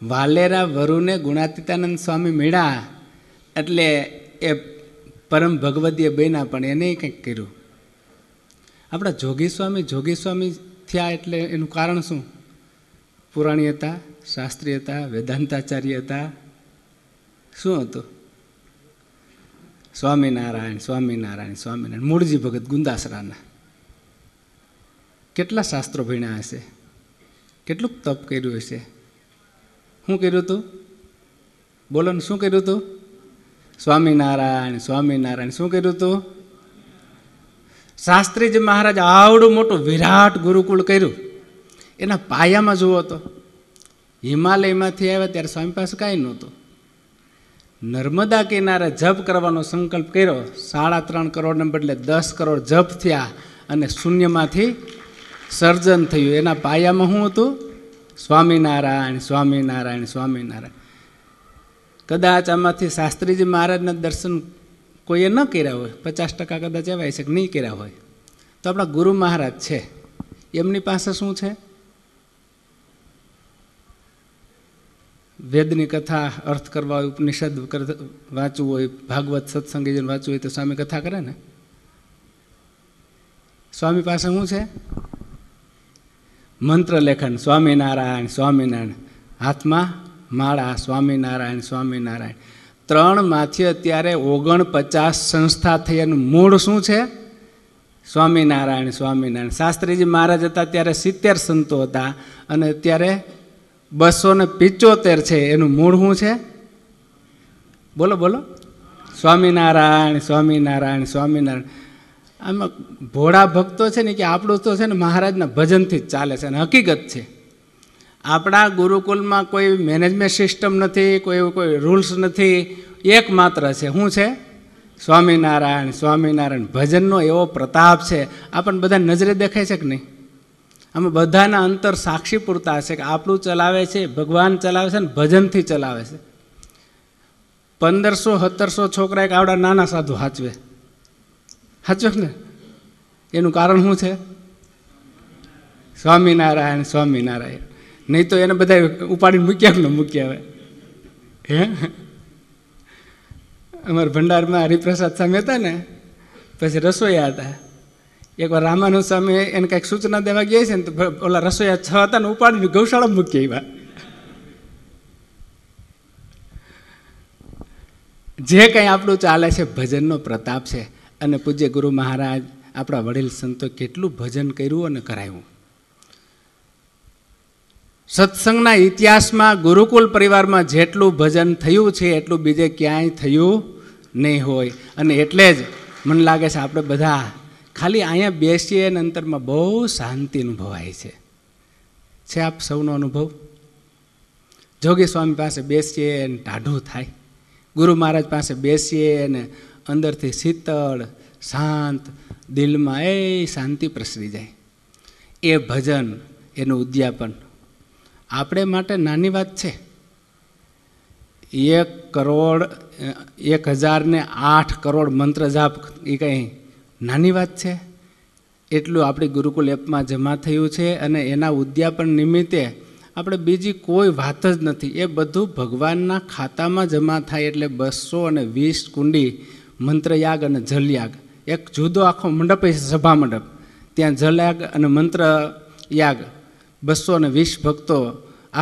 વાલેરા વરુને ગુણાતીતાનંદ સ્વામી મળ્યા એટલે એ પરમ ભગવદીએ બન્યા પણ એને કંઈક કર્યું આપણા જોગી સ્વામી જોગી સ્વામી થયા એટલે એનું કારણ શું પુરાણી હતા શાસ્ત્રી હતા વેદાંતાચાર્ય હતા શું હતું સ્વામિનારાયણ સ્વામિનારાયણ સ્વામિનારાયણ મૂળજી ભગત ગુંદાસરાના કેટલા શાસ્ત્રો ભણ્યા હશે કેટલુંક તપ કર્યું હશે શું કર્યું હતું બોલો ને શું કર્યું હતું સ્વામિનારાયણ સ્વામિનારાયણ શું કર્યું હતું શાસ્ત્રીજી મહારાજ આવડું મોટું વિરાટ ગુરુકુળ કર્યું એના પાયામાં જુઓ તો હિમાલયમાંથી આવ્યા ત્યારે સ્વામી પાસે કાંઈ નહોતું નર્મદા કિનારે જપ કરવાનો સંકલ્પ કર્યો સાડા ત્રણ કરોડને બદલે દસ કરોડ જપ થયા અને શૂન્યમાંથી સર્જન થયું એના પાયામાં શું હતું સ્વામિનારાયણ સ્વામિનારાયણ સ્વામિનારાયણ કદાચ આમાંથી શાસ્ત્રીજી મહારાજના દર્શન કોઈએ ન કર્યા હોય પચાસ ટકા કદાચ એવા છે કે નહીં કર્યા હોય તો આપણા ગુરુ મહારાજ છે એમની પાસે શું છે વેદની કથા અર્થ કરવા હોય ઉપનિષદ વાંચવું હોય ભાગવત સત્સંગ વાંચવું હોય તો સ્વામી કથા કરે ને સ્વામી પાસે શું છે મંત્રલેખન સ્વામિનારાયણ સ્વામિનારાયણ હાથમાં માળા સ્વામિનારાયણ સ્વામિનારાયણ ત્રણ માથે અત્યારે ઓગણપચાસ સંસ્થા થઈ એનું મૂળ શું છે સ્વામિનારાયણ સ્વામિનારાયણ શાસ્ત્રીજી મહારાજ હતા ત્યારે સિત્તેર સંતો હતા અને અત્યારે બસો ને પિચોતેર છે એનું મૂળ શું છે બોલો બોલો સ્વામિનારાયણ સ્વામિનારાયણ સ્વામિનારાયણ આમાં ભોળા ભક્તો છે ને કે આપણું તો છે ને મહારાજના ભજનથી જ ચાલે છે અને હકીકત છે આપણા ગુરુકુલમાં કોઈ મેનેજમેન્ટ સિસ્ટમ નથી કોઈ કોઈ રૂલ્સ નથી એકમાત્ર છે શું છે સ્વામિનારાયણ સ્વામિનારાયણ ભજનનો એવો પ્રતાપ છે આપણને બધા નજરે દેખાય છે કે નહીં આમાં બધાના અંતર સાક્ષી પૂરતા છે કે આપણું ચલાવે છે ભગવાન ચલાવે છે ને ભજનથી ચલાવે છે પંદરસો સત્તરસો છોકરા એક આવડા નાના સાધુ હાચવે સાચો ને એનું કારણ શું છે સ્વામિનારાયણ સ્વામિનારાયણ નહીં તો એને બધા ઉપાડીને મૂક્યા ને મૂક્યા હવે હે અમારા ભંડારમાં હરિપ્રસાદ સામે હતા ને પછી રસોઈયા હતા એકવાર રામાનુ સ્વામી એને કાંઈક સૂચના દેવા ગયા છે ને તો ઓલા રસોઈયા છ હતા ને ઉપાડીને ગૌશાળામાં મૂકી એવા જે કંઈ આપણું ચાલે છે ભજનનો પ્રતાપ છે અને પૂજ્ય ગુરુ મહારાજ આપણા વડીલ સંતો કેટલું ભજન કર્યું અને કરાયું સત્સંગના ઇતિહાસમાં ગુરુકુલ પરિવારમાં જેટલું ભજન થયું છે એટલું બીજે ક્યાંય થયું નહીં હોય અને એટલે જ મને લાગે છે આપણે બધા ખાલી અહીંયા બેસીએ અને અંતરમાં બહુ શાંતિ અનુભવાય છે છે આપ સૌનો અનુભવ જોગી સ્વામી પાસે બેસીએ અને ટાઢું થાય ગુરુ મહારાજ પાસે બેસીએ અને અંદરથી શીતળ શાંત દિલમાં એ શાંતિ પ્રસરી જાય એ ભજન એનું ઉદ્યાપન આપણે માટે નાની વાત છે એક કરોડ એક હજારને આઠ કરોડ મંત્ર જાપ એ કંઈ નાની વાત છે એટલું આપણી ગુરુકુલ એપમાં જમા થયું છે અને એના ઉદ્યાપન નિમિત્તે આપણે બીજી કોઈ વાત જ નથી એ બધું ભગવાનના ખાતામાં જમા થાય એટલે બસો અને વીસ કુંડી મંત્રયાગ અને જલયાગ એક જુદો આખો મંડપ છે સભા મંડપ ત્યાં જલયાગ અને મંત્રયાગ બસો અને વીસ ભક્તો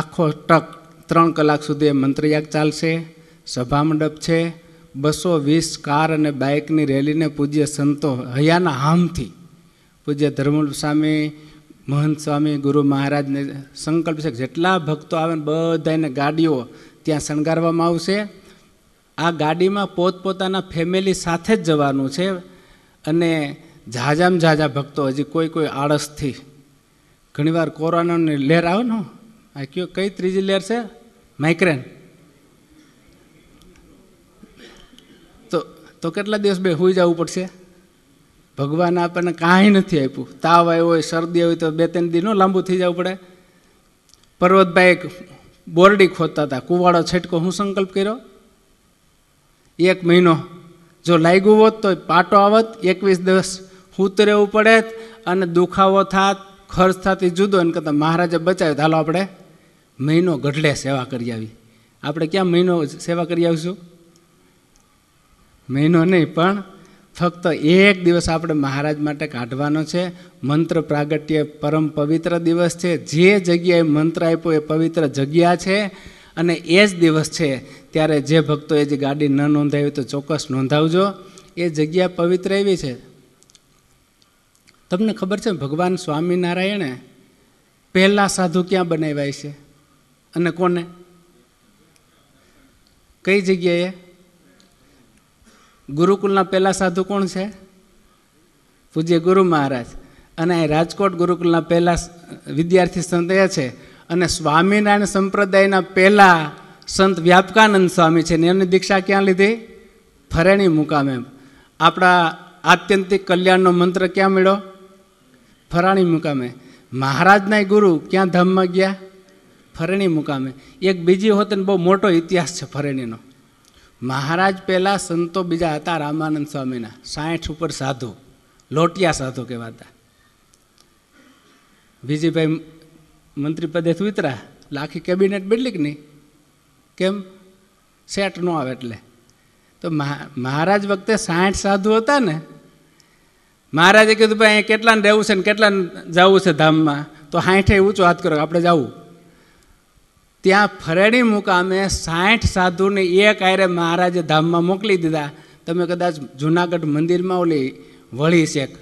આખો ટક ત્રણ કલાક સુધી મંત્રયાગ ચાલશે સભા મંડપ છે બસો વીસ કાર અને બાઇકની રેલીને પૂજ્ય સંતો હયાના હામથી પૂજ્ય ધર્મલ સ્વામી મહંત સ્વામી ગુરુ મહારાજને સંકલ્પ છે જેટલા ભક્તો આવે ને બધાને ગાડીઓ ત્યાં શણગારવામાં આવશે આ ગાડીમાં પોતપોતાના ફેમિલી સાથે જ જવાનું છે અને ઝાઝામાં ઝાઝા ભક્તો હજી કોઈ કોઈ આળસથી ઘણીવાર કોરોનાની લહેર આવે ને આ કયો કઈ ત્રીજી લહેર છે માઇક્રેન તો તો કેટલા દિવસ બે હોઈ જવું પડશે ભગવાન આપણને કાંઈ નથી આપ્યું તાવ આવ્યો હોય શરદી આવી તો બે ત્રણ દિનો લાંબુ થઈ જવું પડે પર્વતભાઈ એક બોરડી ખોદતા હતા કુવાડો છટકો હું સંકલ્પ કર્યો એક મહિનો જો લાગ્યું હોત તો પાટો આવત એકવીસ દિવસ સૂત રહેવું પડે અને દુખાવો થાત ખર્ચ થતી જુદો એને કરતાં મહારાજે બચાવ્યું હાલો આપણે મહિનો ગઢલે સેવા કરી આવી આપણે ક્યાં મહિનો સેવા કરી આવીશું મહિનો નહીં પણ ફક્ત એક દિવસ આપણે મહારાજ માટે કાઢવાનો છે મંત્ર પ્રાગટ્ય પરમ પવિત્ર દિવસ છે જે જગ્યાએ મંત્ર આપ્યો એ પવિત્ર જગ્યા છે અને એ જ દિવસ છે ત્યારે જે ભક્તોએ જે ગાડી ન નોંધાવી તો ચોક્કસ નોંધાવજો એ જગ્યા પવિત્ર એવી છે તમને ખબર છે ભગવાન સ્વામિનારાયણે પહેલાં સાધુ ક્યાં બનાવ્યા છે અને કોને કઈ જગ્યાએ ગુરુકુલના પહેલાં સાધુ કોણ છે પૂજ્ય ગુરુ મહારાજ અને રાજકોટ ગુરુકુલના પહેલાં વિદ્યાર્થી સંત એ છે અને સ્વામિનારાયણ સંપ્રદાયના પહેલાં સંત વ્યાપકાનંદ સ્વામી છે ને એમની દીક્ષા ક્યાં લીધી ફરેણી મુકામે આપણા આત્યંતિક કલ્યાણનો મંત્ર ક્યાં મળ્યો ફરાણી મુકામે મહારાજના ગુરુ ક્યાં ધામમાં ગયા ફરેણી મુકામે એક બીજી હોત ને બહુ મોટો ઇતિહાસ છે ફરેણીનો મહારાજ પહેલાં સંતો બીજા હતા રામાનંદ સ્વામીના સાઠ ઉપર સાધુ લોટિયા સાધુ કહેવાતા બીજીભાઈ મંત્રી પદેથી ઉતરા એટલે આખી કેબિનેટ બદલી કે નહીં કેમ સેટ ન આવે એટલે તો મહારાજ વખતે સાઠ સાધુ હતા ને મહારાજે કીધું ભાઈ અહીંયા કેટલાને રહેવું છે ને કેટલાને જવું છે ધામમાં તો સાઠે ઊંચો હાથ કરો આપણે જવું ત્યાં ફરેણી મુકામે સાઠ સાધુને એક આયરે મહારાજે ધામમાં મોકલી દીધા તમે કદાચ જુનાગઢ મંદિરમાં ઓલી વળી શેખ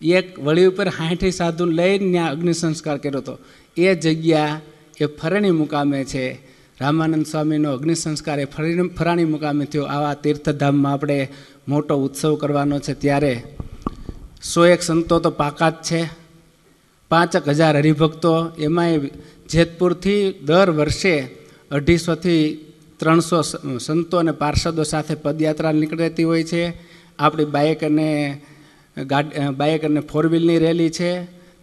એક વળી ઉપર હાઠી સાધુ લઈને ત્યાં અગ્નિ સંસ્કાર કર્યો હતો એ જગ્યા એ ફરણી મુકામે છે રામાનંદ સ્વામીનો અગ્નિ સંસ્કાર એ ફરી ફરાણી મુકામે થયો આવા તીર્થધામમાં આપણે મોટો ઉત્સવ કરવાનો છે ત્યારે સો એક સંતો તો પાકા જ છે પાંચક હજાર હરિભક્તો એમાંય જેતપુરથી દર વર્ષે અઢીસોથી ત્રણસો સંતો અને પાર્ષદો સાથે પદયાત્રા નીકળતી હોય છે આપણી બાઇક અને ગાડી બાઇક અને ફોર વ્હીલની રેલી છે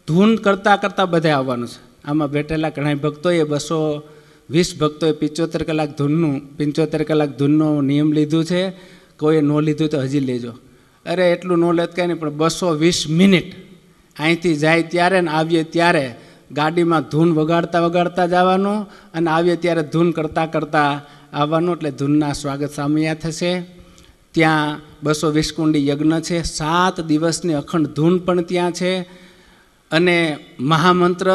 ધૂન કરતાં કરતાં બધે આવવાનું છે આમાં બેઠેલા ઘણા ભક્તોએ બસો વીસ ભક્તોએ પિચોતેર કલાક ધૂનનું પંચોતેર કલાક ધૂનનો નિયમ લીધું છે કોઈએ નો લીધું તો હજી લેજો અરે એટલું નો લેત લટકાય નહીં પણ બસો વીસ મિનિટ અહીંથી જાય ત્યારે ને આવીએ ત્યારે ગાડીમાં ધૂન વગાડતા વગાડતા જવાનું અને આવીએ ત્યારે ધૂન કરતાં કરતાં આવવાનું એટલે ધૂનના સ્વાગત સામયા થશે ત્યાં બસો વીસકુંડી યજ્ઞ છે સાત દિવસની અખંડ ધૂન પણ ત્યાં છે અને મહામંત્ર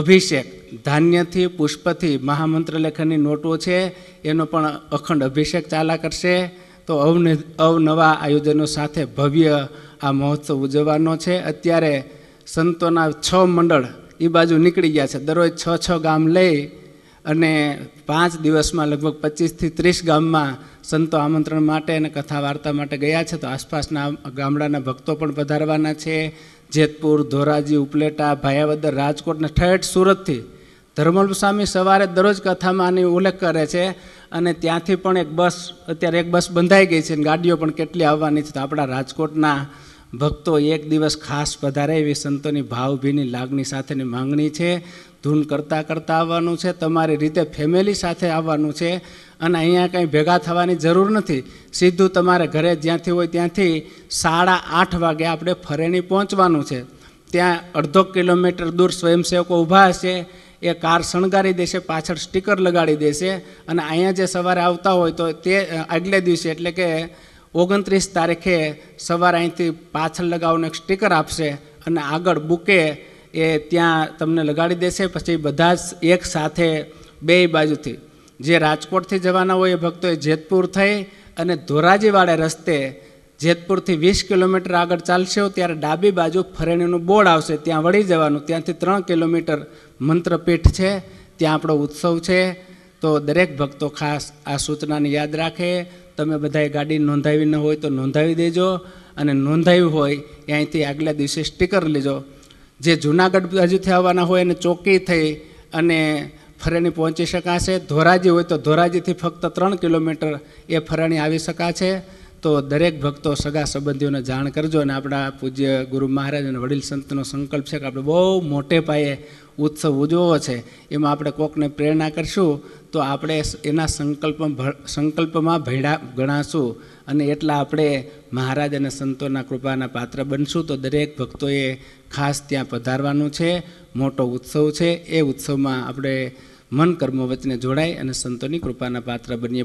અભિષેક ધાન્યથી પુષ્પથી મહામંત્ર લેખનની નોટો છે એનો પણ અખંડ અભિષેક ચાલા કરશે તો અવને અવનવા આયોજનો સાથે ભવ્ય આ મહોત્સવ ઉજવવાનો છે અત્યારે સંતોના છ મંડળ એ બાજુ નીકળી ગયા છે દરરોજ છ છ ગામ લઈ અને પાંચ દિવસમાં લગભગ પચીસથી ત્રીસ ગામમાં સંતો આમંત્રણ માટે અને કથા વાર્તા માટે ગયા છે તો આસપાસના ગામડાના ભક્તો પણ પધારવાના છે જેતપુર ધોરાજી ઉપલેટા ભાયાવદર રાજકોટને ઠેઠ સુરતથી ધર્મલ સ્વામી સવારે દરરોજ કથામાં આની ઉલ્લેખ કરે છે અને ત્યાંથી પણ એક બસ અત્યારે એક બસ બંધાઈ ગઈ છે અને ગાડીઓ પણ કેટલી આવવાની છે તો આપણા રાજકોટના ભક્તો એક દિવસ ખાસ પધારે એવી સંતોની ભાવભીની લાગણી સાથેની માંગણી છે ધૂન કરતાં કરતાં આવવાનું છે તમારી રીતે ફેમિલી સાથે આવવાનું છે અને અહીંયા કંઈ ભેગા થવાની જરૂર નથી સીધું તમારે ઘરે જ્યાંથી હોય ત્યાંથી સાડા આઠ વાગે આપણે ફરેણી પહોંચવાનું છે ત્યાં અડધો કિલોમીટર દૂર સ્વયંસેવકો ઊભા હશે એ કાર શણગારી દેશે પાછળ સ્ટીકર લગાડી દેશે અને અહીંયા જે સવારે આવતા હોય તો તે આગલે દિવસે એટલે કે ઓગણત્રીસ તારીખે સવારે અહીંથી પાછળ લગાવવાનું એક સ્ટીકર આપશે અને આગળ બુકે એ ત્યાં તમને લગાડી દેશે પછી બધા જ એક સાથે બે બાજુથી જે રાજકોટથી જવાના હોય એ ભક્તોએ જેતપુર થઈ અને ધોરાજીવાળા રસ્તે જેતપુરથી વીસ કિલોમીટર આગળ ચાલશે ત્યારે ડાબી બાજુ ફરણીનું બોર્ડ આવશે ત્યાં વળી જવાનું ત્યાંથી ત્રણ કિલોમીટર મંત્રપીઠ છે ત્યાં આપણો ઉત્સવ છે તો દરેક ભક્તો ખાસ આ સૂચનાને યાદ રાખે તમે બધાએ ગાડી નોંધાવી ન હોય તો નોંધાવી દેજો અને નોંધાવી હોય એ અહીંથી આગલા દિવસે સ્ટીકર લેજો જે જુનાગઢ બાજુથી આવવાના હોય એને ચોકી થઈ અને ફરેણી પહોંચી શકાશે ધોરાજી હોય તો ધોરાજીથી ફક્ત ત્રણ કિલોમીટર એ ફરેણી આવી શકાશે તો દરેક ભક્તો સગા સંબંધીઓને જાણ કરજો અને આપણા પૂજ્ય ગુરુ મહારાજ અને વડીલ સંતનો સંકલ્પ છે કે આપણે બહુ મોટે પાયે ઉત્સવ ઉજવવો છે એમાં આપણે કોકને પ્રેરણા કરશું તો આપણે એના સંકલ્પમાં સંકલ્પમાં ભેડા ગણાશું અને એટલા આપણે મહારાજ અને સંતોના કૃપાના પાત્ર બનશું તો દરેક ભક્તોએ ખાસ ત્યાં પધારવાનું છે મોટો ઉત્સવ છે એ ઉત્સવમાં આપણે મન કર્મો વચને જોડાય અને સંતોની કૃપાના પાત્ર બનીએ